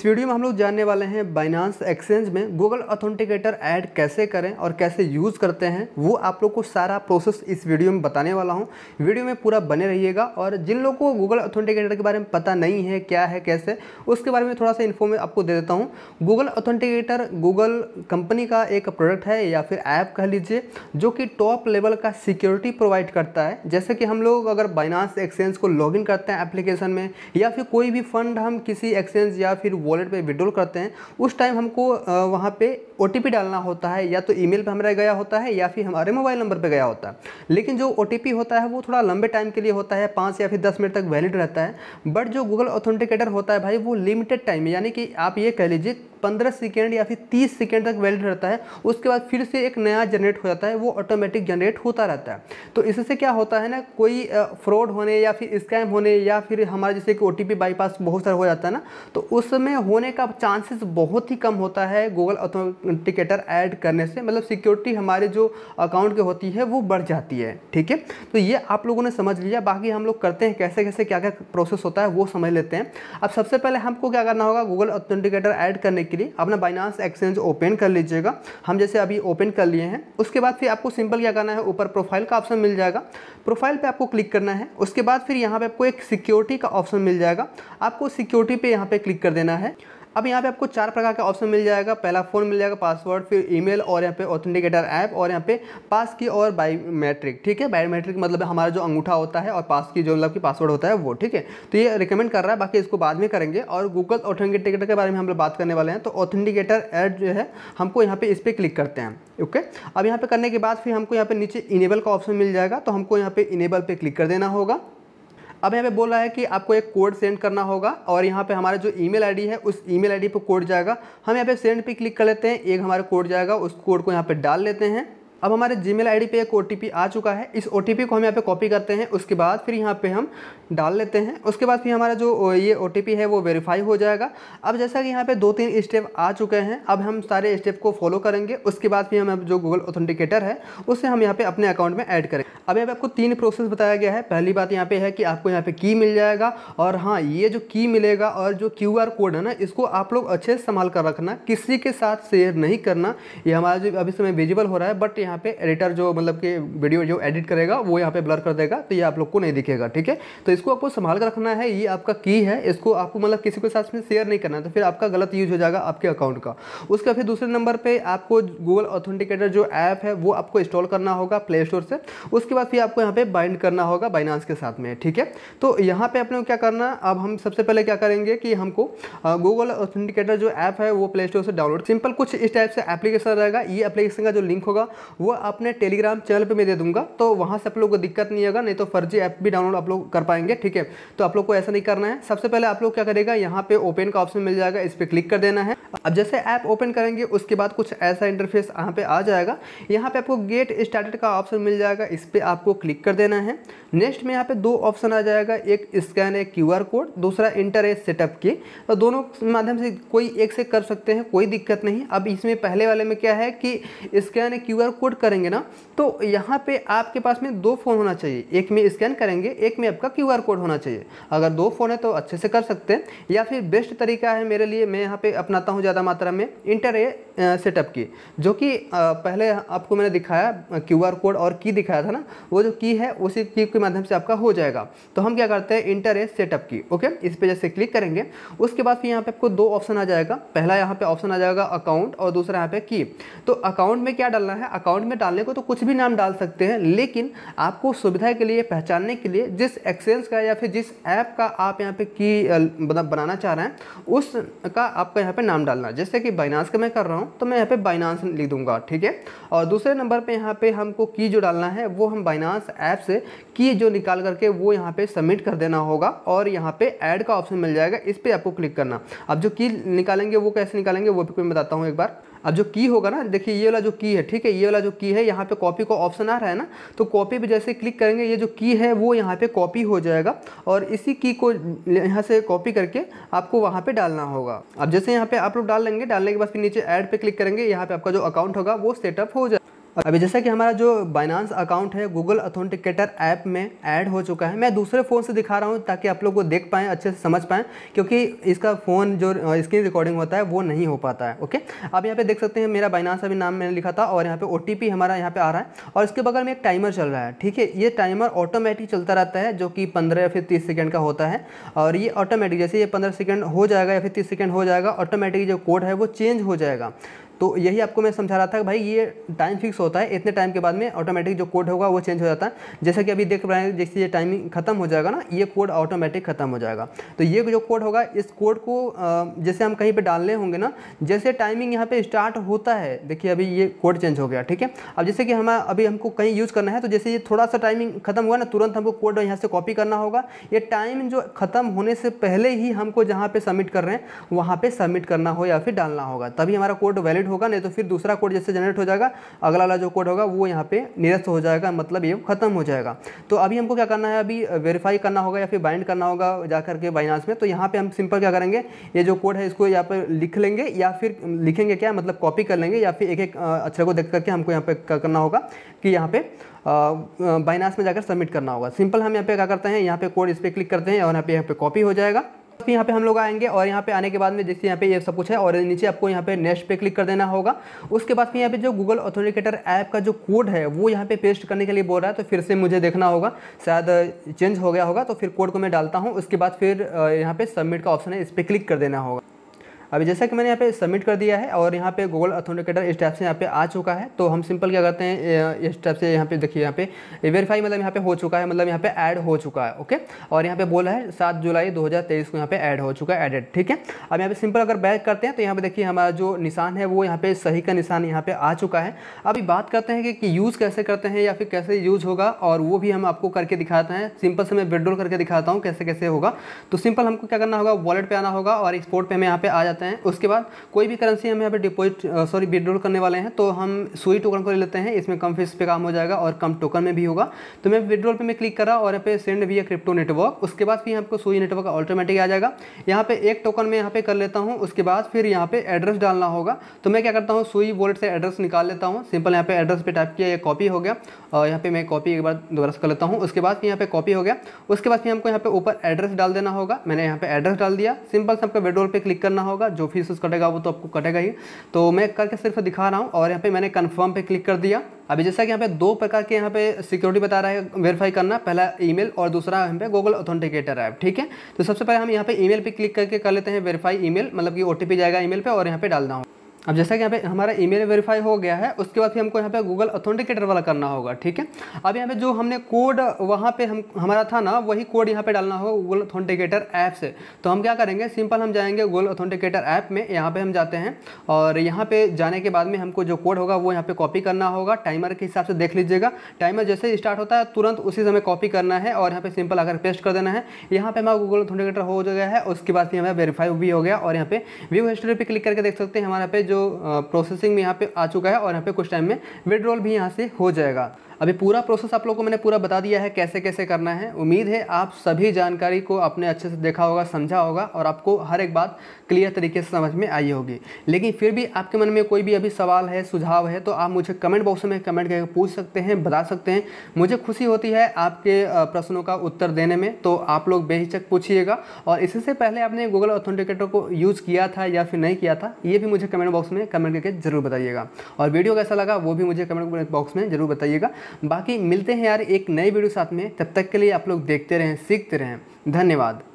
इस वीडियो में हम लोग जानने वाले हैं बाइनांस एक्सचेंज में गूगल ऑथेंटिकेटर ऐड कैसे करें और कैसे यूज़ करते हैं वो आप लोग को सारा प्रोसेस इस वीडियो में बताने वाला हूँ वीडियो में पूरा बने रहिएगा और जिन लोगों को गूगल ऑथेंटिकेटर के बारे में पता नहीं है क्या है कैसे उसके बारे में थोड़ा सा इन्फॉर्म आपको दे देता हूँ गूगल ऑथेंटिकेटर गूगल कंपनी का एक प्रोडक्ट है या फिर ऐप कह लीजिए जो कि टॉप लेवल का सिक्योरिटी प्रोवाइड करता है जैसे कि हम लोग अगर बाइनांस एक्सचेंज को लॉग करते हैं एप्लीकेशन में या फिर कोई भी फंड हम किसी एक्सचेंज या फिर वॉलेट पे विड्रॉल करते हैं उस टाइम हमको वहाँ पे ओ डालना होता है या तो ईमेल पे हमारा गया होता है या फिर हमारे मोबाइल नंबर पे गया होता है लेकिन जो ओ होता है वो थोड़ा लंबे टाइम के लिए होता है पाँच या फिर दस मिनट तक वैलिड रहता है बट जो गूगल ऑथेंटिकेटर होता है भाई वो लिमिटेड टाइम यानी कि आप ये कह लीजिए पंद्रह सेकेंड या फिर तीस सेकेंड तक वैलिड रहता है उसके बाद फिर से एक नया जनरेट हो जाता है वो ऑटोमेटिक जनरेट होता रहता है तो इससे क्या होता है ना कोई फ्रॉड होने या फिर स्कैम होने या फिर हमारा जैसे कि ओ बाईपास बहुत सारा हो जाता है ना तो उसमें होने का चांसेस बहुत ही कम होता है गूगल ऑथेंटिकेटर ऐड करने से मतलब सिक्योरिटी हमारे जो अकाउंट के होती है वो बढ़ जाती है ठीक है तो ये आप लोगों ने समझ लिया बाकी हम लोग करते हैं कैसे कैसे क्या क्या प्रोसेस होता है वो समझ लेते हैं अब सबसे पहले हमको क्या करना होगा गूगल ऑथेंटिकेटर ऐड करने के लिए अपना बाइनास एक्सचेंज ओपन कर लीजिएगा हम जैसे अभी ओपन कर लिए हैं उसके बाद फिर आपको सिंपल क्या करना है ऊपर प्रोफाइल का ऑप्शन मिल जाएगा प्रोफाइल पे आपको क्लिक करना है उसके बाद फिर यहाँ पे आपको एक सिक्योरिटी का ऑप्शन मिल जाएगा आपको सिक्योरिटी पे यहाँ पे क्लिक कर देना है अब यहाँ पे आपको चार प्रकार का ऑप्शन मिल जाएगा पहला फ़ोन मिल जाएगा पासवर्ड फिर ईमेल और यहाँ पे ऑथेंटिकेटर ऐप और यहाँ पे पास की और बायोमेट्रिक ठीक है बायोमेट्रिक मतलब हमारा जो अंगूठा होता है और पास की जो मतलब कि पासवर्ड होता है वो ठीक है तो ये रिकमेंड कर रहा है बाकी इसको बाद में करेंगे और गूगल ऑथेंटिकेटर के बारे में हम लोग बात करने वाले हैं तो ऑथेंटिकेटर ऐप जो है हमको यहाँ पर इस पर क्लिक करते हैं ओके अब यहाँ पर करने के बाद फिर हमको यहाँ पर नीचे इनेबल का ऑप्शन मिल जाएगा तो हमको यहाँ पर इनेबल पर क्लिक कर देना होगा अब यहाँ पे बोल रहा है कि आपको एक कोड सेंड करना होगा और यहाँ पे हमारा जो ईमेल आईडी है उस ईमेल आईडी पे कोड जाएगा हम यहाँ पे सेंड पे क्लिक कर लेते हैं एक हमारा कोड जाएगा उस कोड को यहाँ पे डाल लेते हैं अब हमारे जी मेल आई पे एक ओ आ चुका है इस ओ को हम यहाँ पे कॉपी करते हैं उसके बाद फिर यहाँ पे हम डाल लेते हैं उसके बाद फिर हमारा जो ये ओ है वो वेरीफाई हो जाएगा अब जैसा कि यहाँ पे दो तीन स्टेप आ चुके हैं अब हम सारे स्टेप को फॉलो करेंगे उसके बाद फिर हम जो गूगल ऑथेंटिकेटर है उसे हम यहाँ पे अपने अकाउंट में ऐड करें अब यहाँ पे आपको तीन प्रोसेस बताया गया है पहली बात यहाँ पे है कि आपको यहाँ पे की मिल जाएगा और हाँ ये जो की मिलेगा और जो क्यू कोड है ना इसको आप लोग अच्छे से संभाल कर रखना किसी के साथ शेयर नहीं करना ये हमारा जो अभी समय विजिबल हो रहा है बट यहाँ यहाँ पे एडिटर जो मतलब कि वीडियो जो एडिट करेगा वो यहाँ पे ब्लर कर देगा तो ये आप लोग को नहीं दिखेगा ठीक है तो इसको आपको संभाल कर रखना है ये आपका की है इसको आपको मतलब किसी के साथ में शेयर नहीं करना है तो फिर आपका गलत यूज हो जाएगा आपके अकाउंट का उसका फिर दूसरे नंबर पर आपको गूगल ऑथेंटिकेटर जो ऐप है वो आपको इंस्टॉल करना होगा प्ले स्टोर से उसके बाद फिर आपको यहाँ पे बाइंड करना होगा बाइनांस के साथ में ठीक है तो यहाँ पर आप लोग क्या करना अब हम सबसे पहले क्या करेंगे कि हमको गूगल ऑथेंटिकेटर जो ऐप है वो प्ले स्टोर से डाउनलोड सिंपल कुछ इस टाइप से एप्लीकेशन रहेगा ये एप्लीकेशन का जो लिंक होगा वह अपने टेलीग्राम चैनल पर मैं दे दूंगा तो वहाँ से आप लोग को दिक्कत नहीं होगा नहीं तो फर्जी ऐप भी डाउनलोड आप लोग कर पाएंगे ठीक है तो आप लोग को ऐसा नहीं करना है सबसे पहले आप लोग क्या करेगा यहाँ पे ओपन का ऑप्शन मिल जाएगा इस पर क्लिक कर देना है अब जैसे ऐप ओपन करेंगे उसके बाद कुछ ऐसा इंटरफेस यहाँ पे आ जाएगा यहाँ पे आपको गेट स्टार्टेड का ऑप्शन मिल जाएगा इस पर आपको क्लिक कर देना है नेक्स्ट में यहाँ पे दो ऑप्शन आ जाएगा एक स्कैन है क्यू कोड दूसरा इंटर है सेटअप की तो दोनों माध्यम से कोई एक से कर सकते हैं कोई दिक्कत नहीं अब इसमें पहले वाले में क्या है कि स्कैन है क्यू कोड अपलोड करेंगे ना तो यहाँ पे आपके पास में दो फ़ोन होना चाहिए एक में स्कैन करेंगे एक में आपका क्यू कोड होना चाहिए अगर दो फ़ोन है तो अच्छे से कर सकते हैं या फिर बेस्ट तरीका है मेरे लिए मैं यहाँ पर अपनाता हूँ ज़्यादा मात्रा में इंटर सेटअप की जो कि पहले आपको मैंने दिखाया क्यू कोड और की दिखाया था ना वो जो की है उसी की के माध्यम से आपका हो जाएगा तो हम क्या करते हैं इंटर एस सेटअप की ओके इस पर जैसे क्लिक करेंगे उसके बाद फिर यहाँ पे आपको दो ऑप्शन आ जाएगा पहला यहाँ पे ऑप्शन आ जाएगा अकाउंट और दूसरा यहाँ पे की तो अकाउंट में क्या डालना है अकाउंट में डालने को तो कुछ भी नाम डाल सकते हैं लेकिन आपको सुविधा के लिए पहचानने के लिए जिस एक्सचेंज का या फिर जिस ऐप का आप यहाँ पे की मतलब बनाना चाह रहे हैं उसका आपका यहाँ पे नाम डालना जैसे कि बाइनास का मैं कर रहा हूँ तो मैं यहाँ पे बाइनांस लिख दूंगा ठीक है और दूसरे नंबर पे यहाँ पे हमको की जो डालना है वो हम बाइनांस ऐप से की जो निकाल करके वो यहाँ पे सबमिट कर देना होगा और यहाँ पे ऐड का ऑप्शन मिल जाएगा इस पर आपको क्लिक करना अब जो की निकालेंगे वो कैसे निकालेंगे वो भी मैं बताता हूँ एक बार अब जो की होगा ना देखिए ये वाला जो की है ठीक है ये वाला जो की है यहाँ पे कॉपी का ऑप्शन आ रहा है ना तो कॉपी पे जैसे क्लिक करेंगे ये जो की है वो यहाँ पे कॉपी हो जाएगा और इसी की को यहाँ से कॉपी करके आपको वहाँ पे डालना होगा अब जैसे यहाँ पे आप लोग डाल लेंगे डालने के बाद फिर नीचे ऐड पे क्लिक करेंगे यहाँ पे आपका जो अकाउंट होगा वो सेटअप हो जाएगा अभी जैसा कि हमारा जो बाइनांस अकाउंट है गूगल अथेंटिकेटर ऐप में ऐड हो चुका है मैं दूसरे फ़ोन से दिखा रहा हूँ ताकि आप लोग को देख पाएँ अच्छे से समझ पाएँ क्योंकि इसका फ़ोन जो स्क्रीन रिकॉर्डिंग होता है वो नहीं हो पाता है ओके आप यहाँ पे देख सकते हैं मेरा बाइनांस अभी नाम मैंने लिखा था और यहाँ पर ओ हमारा यहाँ पर आ रहा है और इसके बगल में एक टाइमर चल रहा है ठीक है ये टाइमर ऑटोमेटिक चलता रहता है जो कि पंद्रह या फिर तीस सेकेंड का होता है और ये ऑटोमेटिक जैसे ये पंद्रह सेकेंड हो जाएगा या फिर तीस सेकेंड हो जाएगा ऑटोमेटिक जो कोड है वो चेंज हो जाएगा तो यही आपको मैं समझा रहा था भाई ये टाइम फिक्स होता है इतने टाइम के बाद में ऑटोमेटिक जो कोड होगा वो चेंज हो जाता है जैसा कि अभी देख रहे हैं जैसे ये टाइमिंग खत्म हो जाएगा ना ये कोड ऑटोमेटिक खत्म हो जाएगा तो ये जो कोड होगा इस कोड को जैसे हम कहीं पर डालने होंगे ना जैसे टाइमिंग यहाँ पर स्टार्ट होता है देखिए अभी ये कोड चेंज हो गया ठीक है अब जैसे कि हम अभी हमको कहीं यूज़ करना है तो जैसे ये थोड़ा सा टाइमिंग खत्म हुआ ना तुरंत हमको कोड यहाँ से कॉपी करना होगा ये टाइम जो खत्म होने से पहले ही हमको जहाँ पे सबमिट कर रहे हैं वहाँ पर सबमिट करना हो या फिर डालना होगा तभी हमारा कोड वैलिड होगा नहीं तो फिर दूसरा कोड जैसे जनरेट हो जाएगा अगला वाला जो कोड होगा वो यहाँ पे निरस्त हो जाएगा मतलब ये ख़त्म हो जाएगा तो अभी हमको क्या करना है अभी वेरीफाई करना होगा या फिर बाइंड करना होगा जा करके बाइनास में तो यहाँ पर हम सिंपल क्या करेंगे ये जो कोड है इसको यहाँ पर लिख लेंगे या फिर लिखेंगे क्या मतलब कॉपी कर लेंगे या फिर एक एक अक्षर को देख करके हमको यहाँ पर करना होगा कि यहाँ पर बाइनास में जाकर सबमिट करना होगा सिंपल हम यहाँ पे क्या करते हैं यहाँ पे कोड इस पर क्लिक करते हैं और यहाँ पे यहाँ पे कॉपी हो जाएगा तो यहाँ पे हम लोग आएंगे और यहाँ पे आने के बाद में जैसे यहाँ पे ये सब कुछ है और नीचे आपको यहाँ पे नेक्स्ट पे क्लिक कर देना होगा उसके बाद फिर यहाँ पे जो गूगल ऑथोरिकेटर ऐप का जो कोड है वो यहाँ पे पेस्ट करने के लिए बोल रहा है तो फिर से मुझे देखना होगा शायद चेंज हो गया होगा तो फिर कोड को मैं डालता हूँ उसके बाद फिर यहाँ पे सबमिट का ऑप्शन है इस पर क्लिक कर देना होगा अभी जैसा कि मैंने यहाँ पे सबमिट कर दिया है और यहाँ पे गूगल अथोनिकेटर इस टाइप से यहाँ पे आ चुका है तो हम सिंपल क्या करते हैं इस टाइप से यहाँ पे देखिए यहाँ पे वेरीफाई मतलब यहाँ पे हो चुका है मतलब यहाँ पे ऐड हो चुका है ओके और यहाँ पे बोला है सात जुलाई दो को यहाँ पे ऐड हो चुका है एडेड ठीक है अब यहाँ पे सिंपल अगर बैक करते हैं तो यहाँ पे देखिए हमारा जो निशान है वो यहाँ पे सही का निशान यहाँ पे आ चुका है अभी बात करते हैं कि, यूज़ कैसे करते हैं या फिर कैसे यूज़ होगा और वो भी हम आपको करके दिखाते हैं सिंपल से मैं विड्रोल करके दिखाता हूँ कैसे कैसे होगा तो सिंपल हमको क्या करना होगा वॉलेट पर आना होगा और एक्सपोर्ट पर हमें यहाँ पे आ जाता लेते हैं उसके बाद कोई भी करेंसी हम यहाँ पे डिपोजिट सॉरी विड्रॉल करने वाले हैं तो हम सुई टोकन को ले लेते हैं इसमें कम फीस पे काम हो जाएगा और कम टोकन में भी होगा तो मैं विड्रॉल पे मैं क्लिक करा और यहाँ पे सेंड भी है क्रिप्टो नेटवर्क उसके बाद फिर आपको सुई नेटवर्क ऑटोमेटिक आ जाएगा यहाँ पे एक टोकन में यहाँ पे कर लेता हूँ उसके बाद फिर यहाँ पे एड्रेस डालना होगा तो मैं क्या करता हूँ सुई वॉलेट से एड्रेस निकाल लेता हूँ सिंपल यहाँ पे एड्रेस पे टाइप किया ये कॉपी हो गया और यहाँ पे मैं कॉपी एक बार दोबारा से कर लेता हूँ उसके बाद फिर यहाँ पे कॉपी हो गया उसके बाद फिर हमको यहाँ पे ऊपर एड्रेस डाल देना होगा मैंने यहाँ पे एड्रेस डाल दिया सिंपल से आपको विड्रोल पे क्लिक करना होगा जो फीस कटेगा वो तो आपको कटेगा ही तो मैं करके सिर्फ दिखा रहा हूँ और यहाँ पे मैंने कन्फर्म पे क्लिक कर दिया अभी जैसा कि यहाँ पे दो प्रकार के यहाँ पे सिक्योरिटी बता रहा है वेरीफाई करना पहला ईमेल और दूसरा यहाँ पे गूगल ऑथेंटिकेटर ऐप ठीक है तो सबसे पहले हम यहाँ पे ईमेल पे क्लिक करके कर लेते हैं वेरीफाई ईमेल मतलब कि ओटीपी जाएगा ईमेल पे और यहाँ पे डालना हूँ अब जैसा कि यहाँ पे हमारा ईमेल वेरीफाई हो गया है उसके बाद फिर हमको यहाँ पे गूगल अथेंटिकेटर वाला करना होगा ठीक है अब यहाँ पे जो हमने कोड वहाँ पे हम हमारा था ना वही कोड यहाँ पे डालना होगा गूगल अथेंटिकेटर ऐप से तो हम क्या करेंगे सिंपल हम जाएंगे गूगल अथेंटिकेटर ऐप में यहाँ पे हम जाते हैं और यहाँ पे जाने के बाद में हमको जो कोड होगा वो यहाँ पे कॉपी करना होगा टाइमर के हिसाब से देख लीजिएगा टाइमर जैसे स्टार्ट होता है तुरंत उसी समय कॉपी करना है और यहाँ पे सिंपल आकर पेस्ट कर देना है यहाँ पे हमारा गूगल अथेंटिकेटर हो गया है उसके बाद फिर हमें वेरीफाई भी हो गया और यहाँ पे व्यू हिस्ट्री पर क्लिक करके देख सकते हैं हमारे पे जो प्रोसेसिंग में यहाँ पे आ चुका है और यहाँ पे कुछ टाइम में विड्रॉल भी यहाँ से हो जाएगा अभी पूरा प्रोसेस आप लोगों को मैंने पूरा बता दिया है कैसे कैसे करना है उम्मीद है आप सभी जानकारी को आपने अच्छे से देखा होगा समझा होगा और आपको हर एक बात क्लियर तरीके से समझ में आई होगी लेकिन फिर भी आपके मन में कोई भी अभी सवाल है सुझाव है तो आप मुझे कमेंट बॉक्स में कमेंट करके पूछ सकते हैं बता सकते हैं मुझे खुशी होती है आपके प्रश्नों का उत्तर देने में तो आप लोग बेहिचक पूछिएगा और इससे पहले आपने गूगल ऑथेंटिकेटर को यूज़ किया था या फिर नहीं किया था ये भी मुझे कमेंट बॉक्स में कमेंट करके जरूर बताइएगा और वीडियो कैसा लगा वो भी मुझे कमेंट बॉक्स में जरूर बताइएगा बाकी मिलते हैं यार एक नई वीडियो साथ में तब तक के लिए आप लोग देखते रहें सीखते रहें धन्यवाद